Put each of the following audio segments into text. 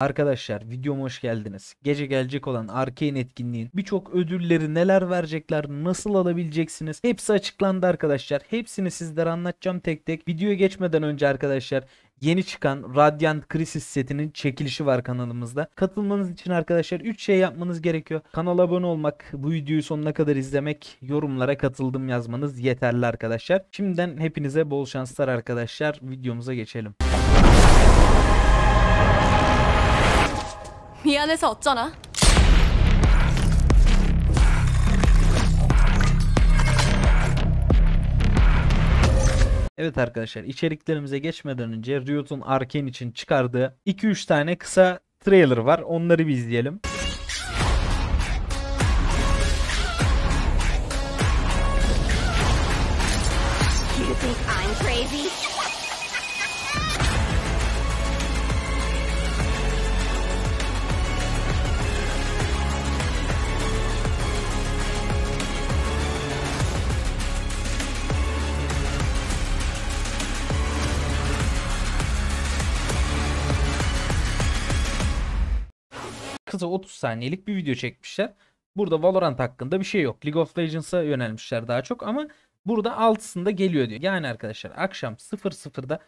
Arkadaşlar videoma hoş geldiniz. Gece gelecek olan Arkane etkinliğin birçok ödülleri neler verecekler, nasıl alabileceksiniz hepsi açıklandı arkadaşlar. Hepsini sizlere anlatacağım tek tek. Videoya geçmeden önce arkadaşlar yeni çıkan Radiant Crisis setinin çekilişi var kanalımızda. Katılmanız için arkadaşlar 3 şey yapmanız gerekiyor. Kanala abone olmak, bu videoyu sonuna kadar izlemek, yorumlara katıldım yazmanız yeterli arkadaşlar. Şimdiden hepinize bol şanslar arkadaşlar. Videomuza geçelim. 미안해서 어쩌나? Evet arkadaşlar içeriklerimize geçmeden önce Riot'un Arkane için çıkardığı 2-3 tane kısa trailer var. Onları bir izleyelim. You think I'm crazy? kısa 30 saniyelik bir video çekmişler. Burada Valorant hakkında bir şey yok. League of Legends'a yönelmişler daha çok ama burada 6'sında geliyor diyor. Yani arkadaşlar akşam 00'da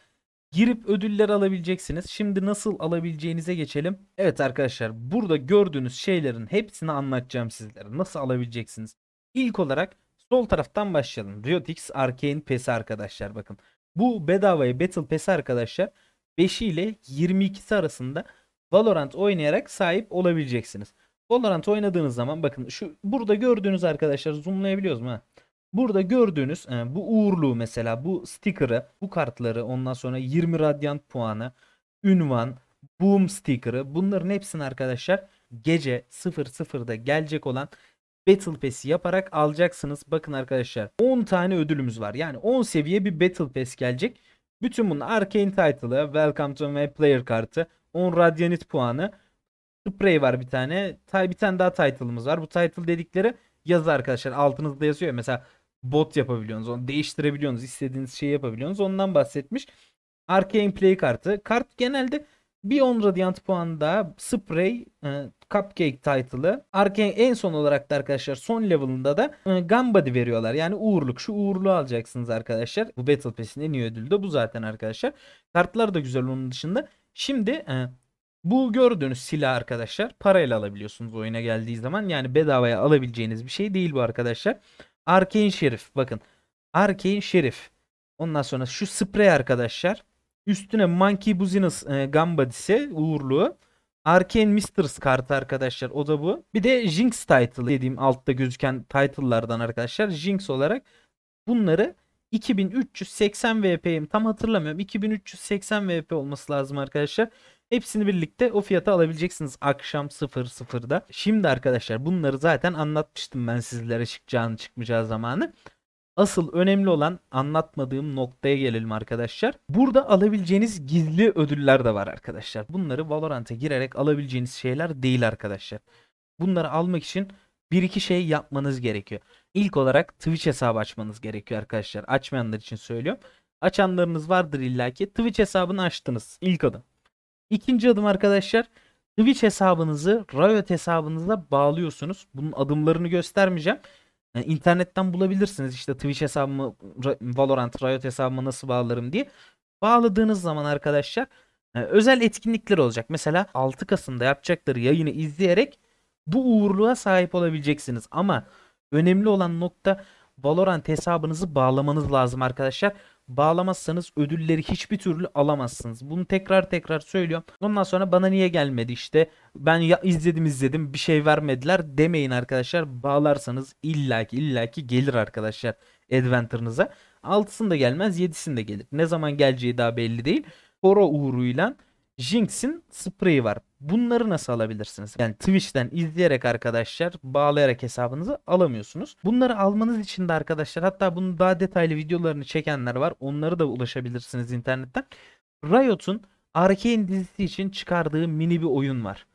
girip ödüller alabileceksiniz. Şimdi nasıl alabileceğinize geçelim. Evet arkadaşlar burada gördüğünüz şeylerin hepsini anlatacağım sizlere. Nasıl alabileceksiniz? İlk olarak sol taraftan başlayalım. Riot X Arcane Pass'i arkadaşlar bakın. Bu bedavaya Battle Pass'i arkadaşlar 5 ile 22'si arasında Valorant oynayarak sahip olabileceksiniz. Valorant oynadığınız zaman bakın şu burada gördüğünüz arkadaşlar zoomlayabiliyoruz mu? Burada gördüğünüz e, bu uğurlu mesela bu sticker'ı, bu kartları ondan sonra 20 radyant puanı, ünvan, boom sticker'ı bunların hepsini arkadaşlar gece 00'da gelecek olan Battle Pass'i yaparak alacaksınız. Bakın arkadaşlar 10 tane ödülümüz var. Yani 10 seviye bir Battle Pass gelecek. Bütün bunun Arcane Title'ı, Welcome to My Player kartı, 10 radyanit puanı. spray var bir tane. Bir tane daha title'ımız var. Bu title dedikleri yazı arkadaşlar. Altınızda yazıyor. Mesela bot yapabiliyorsunuz. Onu değiştirebiliyorsunuz. istediğiniz şeyi yapabiliyorsunuz. Ondan bahsetmiş. Arcane Play kartı. Kart genelde bir 10 Radiant puanı daha Spray, e, Cupcake title'ı. Arcane en son olarak da arkadaşlar son level'ında da e, Gunbody veriyorlar. Yani uğurluk. Şu uğurluğu alacaksınız arkadaşlar. Bu Battle Pass'in en iyi ödülü de bu zaten arkadaşlar. Kartlar da güzel onun dışında. Şimdi e, bu gördüğünüz silah arkadaşlar parayla alabiliyorsunuz oyuna geldiği zaman. Yani bedavaya alabileceğiniz bir şey değil bu arkadaşlar. Arcane Şerif bakın. Arcane Şerif. Ondan sonra şu sprey arkadaşlar. Üstüne Monkey Business e, Gambadisi uğurluğu. Arcane Misters kartı arkadaşlar o da bu. Bir de Jinx title dediğim altta gözüken title'lardan arkadaşlar Jinx olarak bunları 2380 VP'yim tam hatırlamıyorum. 2380 VP olması lazım arkadaşlar. Hepsini birlikte o fiyata alabileceksiniz akşam 00'da. Şimdi arkadaşlar bunları zaten anlatmıştım ben sizlere çıkacağını çıkmayacağı zamanı. Asıl önemli olan anlatmadığım noktaya gelelim arkadaşlar. Burada alabileceğiniz gizli ödüller de var arkadaşlar. Bunları Valorant'a girerek alabileceğiniz şeyler değil arkadaşlar. Bunları almak için bir iki şey yapmanız gerekiyor. İlk olarak Twitch hesabı açmanız gerekiyor arkadaşlar. Açmayanlar için söylüyorum. Açanlarınız vardır illaki. Twitch hesabını açtınız. İlk adım. İkinci adım arkadaşlar Twitch hesabınızı Riot hesabınıza bağlıyorsunuz. Bunun adımlarını göstermeyeceğim. Yani internetten bulabilirsiniz işte Twitch hesabımı Valorant Riot hesabıma nasıl bağlarım diye. Bağladığınız zaman arkadaşlar e, özel etkinlikler olacak. Mesela 6 Kasım'da yapacakları yayını izleyerek bu uğurluğa sahip olabileceksiniz. Ama önemli olan nokta Valorant hesabınızı bağlamanız lazım arkadaşlar. Bağlamazsanız ödülleri hiçbir türlü alamazsınız. Bunu tekrar tekrar söylüyorum. Ondan sonra bana niye gelmedi işte ben ya izledim izledim bir şey vermediler demeyin arkadaşlar. Bağlarsanız illaki illaki gelir arkadaşlar Adventure'ınıza. 6'sında gelmez 7'sinde gelir. Ne zaman geleceği daha belli değil. Koro uğruyla Jinx'in spreyi var. Bunları nasıl alabilirsiniz? Yani Twitch'ten izleyerek arkadaşlar bağlayarak hesabınızı alamıyorsunuz. Bunları almanız için de arkadaşlar hatta bunun daha detaylı videolarını çekenler var. Onları da ulaşabilirsiniz internetten. Riot'un Arkane dizisi için çıkardığı mini bir oyun var.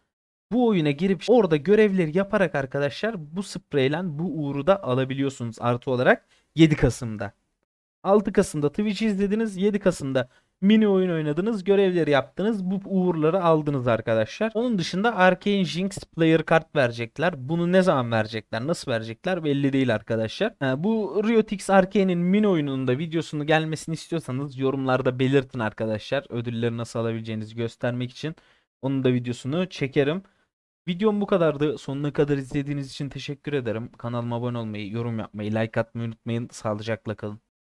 Bu oyuna girip orada görevleri yaparak arkadaşlar bu spreyle bu uğuru da alabiliyorsunuz artı olarak 7 Kasım'da. 6 Kasım'da Twitch izlediniz 7 Kasım'da Mini oyun oynadınız, görevleri yaptınız, bu uğurları aldınız arkadaşlar. Onun dışında Arcane Jinx Player Kart verecekler. Bunu ne zaman verecekler, nasıl verecekler belli değil arkadaşlar. Ha, ee, bu Riotix Arcane'in mini oyununda da videosunu gelmesini istiyorsanız yorumlarda belirtin arkadaşlar. Ödülleri nasıl alabileceğinizi göstermek için. Onun da videosunu çekerim. Videom bu kadardı. Sonuna kadar izlediğiniz için teşekkür ederim. Kanalıma abone olmayı, yorum yapmayı, like atmayı unutmayın. Sağlıcakla kalın.